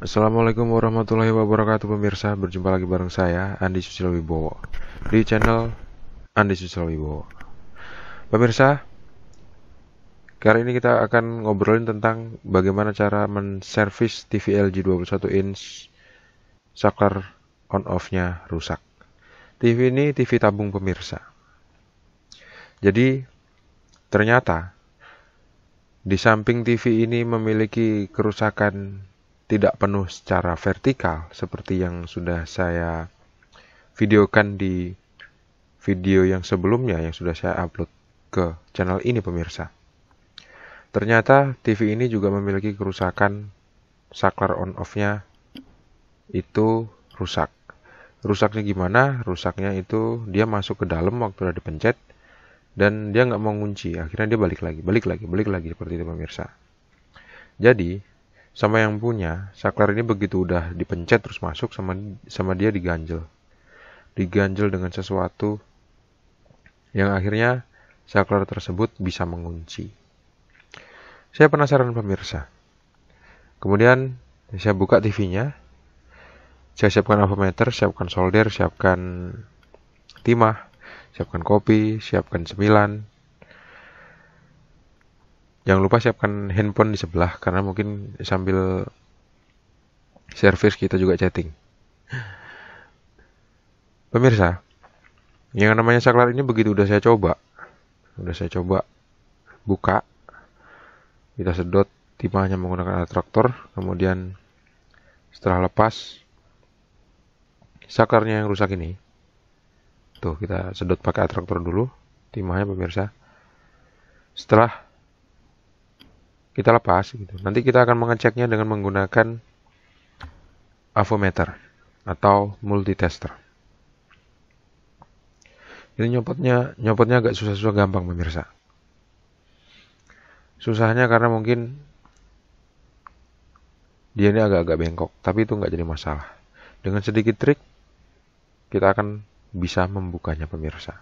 Assalamualaikum warahmatullahi wabarakatuh pemirsa Berjumpa lagi bareng saya Andi Susilo Wibowo Di channel Andi Susilo Wibowo Pemirsa Kali ini kita akan ngobrolin tentang Bagaimana cara menservis TV LG 21 inch Saklar on off nya rusak TV ini TV tabung pemirsa Jadi Ternyata di samping TV ini memiliki kerusakan tidak penuh secara vertikal seperti yang sudah saya videokan di video yang sebelumnya yang sudah saya upload ke channel ini pemirsa. Ternyata TV ini juga memiliki kerusakan saklar on off-nya itu rusak. Rusaknya gimana? Rusaknya itu dia masuk ke dalam waktu udah dipencet dan dia nggak mau ngunci. Akhirnya dia balik lagi, balik lagi, balik lagi seperti itu pemirsa. Jadi sama yang punya, saklar ini begitu udah dipencet terus masuk sama sama dia diganjel. Diganjel dengan sesuatu yang akhirnya saklar tersebut bisa mengunci. Saya penasaran pemirsa. Kemudian saya buka TV-nya. Saya siapkan avometer, siapkan solder, siapkan timah, siapkan kopi, siapkan cemilan, jangan lupa siapkan handphone di sebelah karena mungkin sambil service kita juga chatting. Pemirsa, yang namanya saklar ini begitu udah saya coba, udah saya coba buka, kita sedot timahnya menggunakan atraktor, kemudian setelah lepas saklarnya yang rusak ini, tuh kita sedot pakai atraktor dulu timahnya pemirsa. Setelah kita lepas gitu. Nanti kita akan mengeceknya dengan menggunakan avometer atau multitester. Ini nyopotnya nyopotnya agak susah-susah gampang pemirsa. Susahnya karena mungkin dia ini agak-agak bengkok, tapi itu nggak jadi masalah. Dengan sedikit trik kita akan bisa membukanya pemirsa.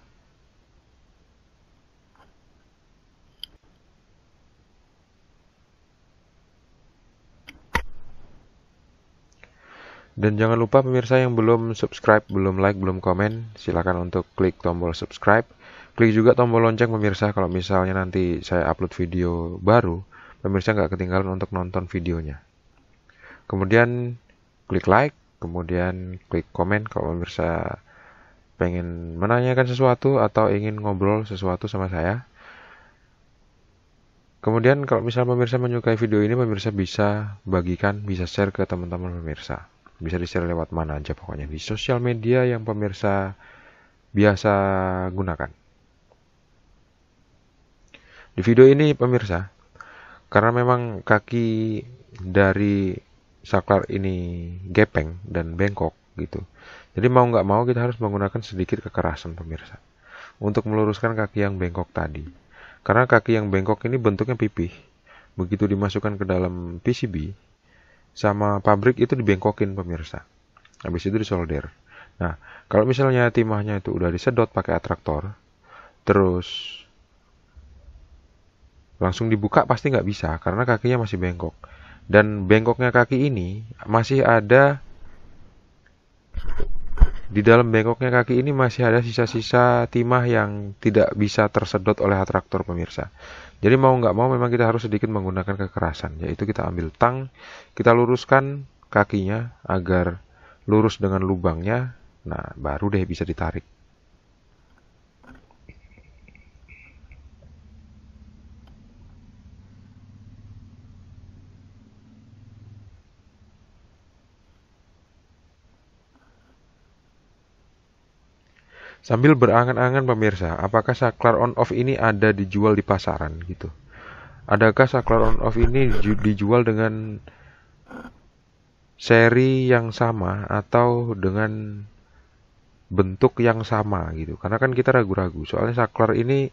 Dan jangan lupa pemirsa yang belum subscribe, belum like, belum komen, silakan untuk klik tombol subscribe. Klik juga tombol lonceng pemirsa kalau misalnya nanti saya upload video baru, pemirsa nggak ketinggalan untuk nonton videonya. Kemudian klik like, kemudian klik komen kalau pemirsa pengen menanyakan sesuatu atau ingin ngobrol sesuatu sama saya. Kemudian kalau misalnya pemirsa menyukai video ini, pemirsa bisa bagikan, bisa share ke teman-teman pemirsa bisa di share lewat mana aja pokoknya di sosial media yang pemirsa biasa gunakan. Di video ini pemirsa, karena memang kaki dari saklar ini gepeng dan bengkok gitu. Jadi mau nggak mau kita harus menggunakan sedikit kekerasan pemirsa untuk meluruskan kaki yang bengkok tadi. Karena kaki yang bengkok ini bentuknya pipih. Begitu dimasukkan ke dalam PCB, sama pabrik itu dibengkokin pemirsa. Habis itu disolder. Nah, kalau misalnya timahnya itu udah disedot pakai atraktor, terus langsung dibuka pasti nggak bisa karena kakinya masih bengkok. Dan bengkoknya kaki ini masih ada di dalam bengkoknya kaki ini masih ada sisa-sisa timah yang tidak bisa tersedot oleh atraktor pemirsa. Jadi mau nggak mau memang kita harus sedikit menggunakan kekerasan, yaitu kita ambil tang, kita luruskan kakinya agar lurus dengan lubangnya, nah baru deh bisa ditarik. Sambil berangan-angan pemirsa, apakah saklar on off ini ada dijual di pasaran gitu? Adakah saklar on off ini dijual dengan seri yang sama atau dengan bentuk yang sama gitu? Karena kan kita ragu-ragu. Soalnya saklar ini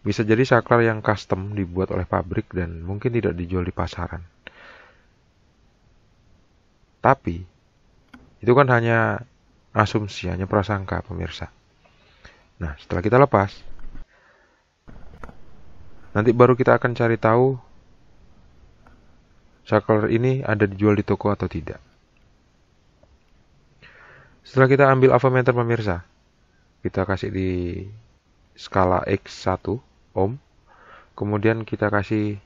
bisa jadi saklar yang custom dibuat oleh pabrik dan mungkin tidak dijual di pasaran. Tapi itu kan hanya asumsi, hanya prasangka pemirsa. Nah, setelah kita lepas, nanti baru kita akan cari tahu saklar ini ada dijual di toko atau tidak. Setelah kita ambil avometer pemirsa, kita kasih di skala X1 ohm, kemudian kita kasih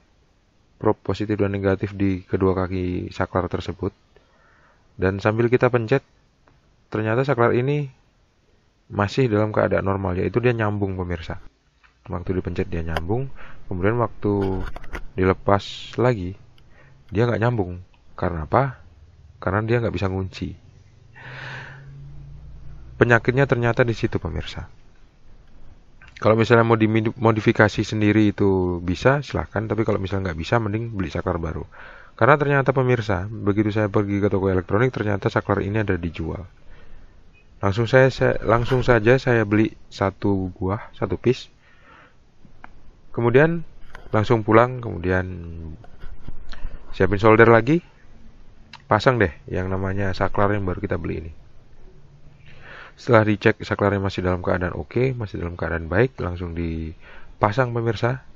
probe positif dan negatif di kedua kaki saklar tersebut, dan sambil kita pencet, ternyata saklar ini masih dalam keadaan normal yaitu dia nyambung pemirsa waktu dipencet dia nyambung kemudian waktu dilepas lagi dia nggak nyambung karena apa karena dia nggak bisa ngunci penyakitnya ternyata di situ pemirsa kalau misalnya mau dimodifikasi sendiri itu bisa silahkan tapi kalau misalnya nggak bisa mending beli saklar baru karena ternyata pemirsa begitu saya pergi ke toko elektronik ternyata saklar ini ada dijual langsung saya, saya langsung saja saya beli satu buah satu piece kemudian langsung pulang kemudian siapin solder lagi pasang deh yang namanya saklar yang baru kita beli ini setelah dicek saklarnya masih dalam keadaan oke okay, masih dalam keadaan baik langsung dipasang pemirsa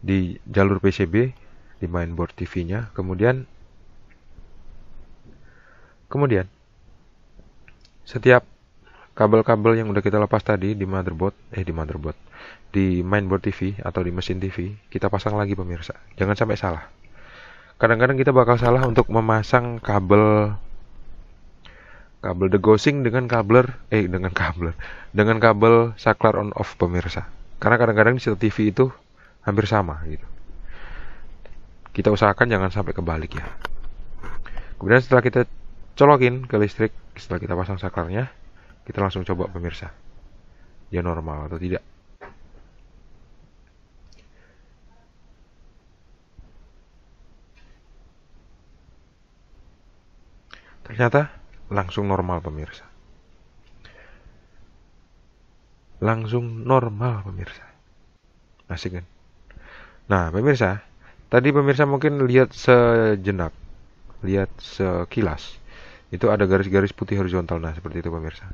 di jalur PCB di mainboard TV nya kemudian kemudian setiap kabel-kabel yang udah kita lepas tadi di motherboard, eh di motherboard, di mainboard TV atau di mesin TV, kita pasang lagi pemirsa. Jangan sampai salah. Kadang-kadang kita bakal salah untuk memasang kabel kabel degosing dengan kabler eh dengan kabler dengan kabel saklar on off pemirsa karena kadang-kadang di TV itu hampir sama gitu kita usahakan jangan sampai kebalik ya kemudian setelah kita colokin ke listrik setelah kita pasang saklarnya kita langsung coba pemirsa dia ya normal atau tidak ternyata langsung normal pemirsa langsung normal pemirsa asik kan nah pemirsa tadi pemirsa mungkin lihat sejenak lihat sekilas itu ada garis-garis putih horizontal nah seperti itu pemirsa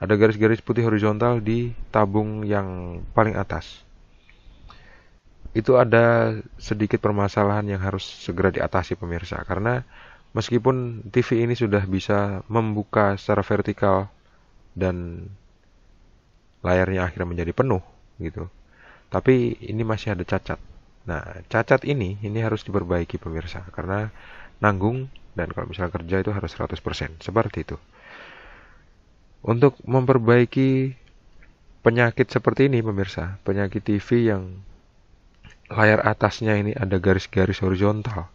ada garis-garis putih horizontal di tabung yang paling atas itu ada sedikit permasalahan yang harus segera diatasi pemirsa karena meskipun TV ini sudah bisa membuka secara vertikal dan layarnya akhirnya menjadi penuh gitu tapi ini masih ada cacat nah cacat ini ini harus diperbaiki pemirsa karena nanggung dan kalau misalnya kerja itu harus 100%, seperti itu. Untuk memperbaiki penyakit seperti ini pemirsa, penyakit TV yang layar atasnya ini ada garis-garis horizontal.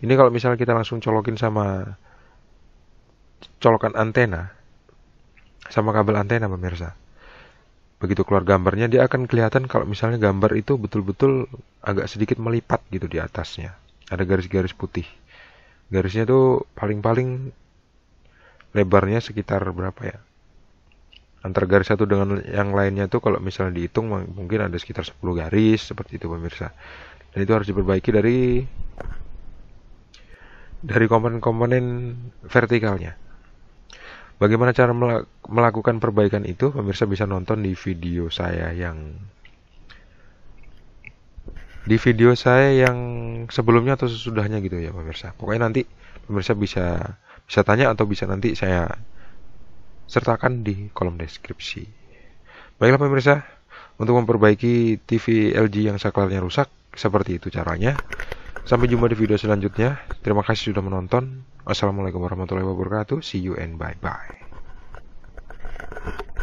Ini kalau misalnya kita langsung colokin sama colokan antena, sama kabel antena pemirsa. Begitu keluar gambarnya dia akan kelihatan kalau misalnya gambar itu betul-betul agak sedikit melipat gitu di atasnya. Ada garis-garis putih garisnya tuh paling-paling lebarnya sekitar berapa ya antar garis satu dengan yang lainnya tuh kalau misalnya dihitung mungkin ada sekitar 10 garis seperti itu pemirsa dan itu harus diperbaiki dari dari komponen-komponen vertikalnya bagaimana cara melakukan perbaikan itu pemirsa bisa nonton di video saya yang di video saya yang sebelumnya atau sesudahnya gitu ya pemirsa. Pokoknya nanti pemirsa bisa bisa tanya atau bisa nanti saya sertakan di kolom deskripsi. Baiklah pemirsa, untuk memperbaiki TV LG yang saklarnya rusak, seperti itu caranya. Sampai jumpa di video selanjutnya. Terima kasih sudah menonton. Assalamualaikum warahmatullahi wabarakatuh. See you and bye-bye.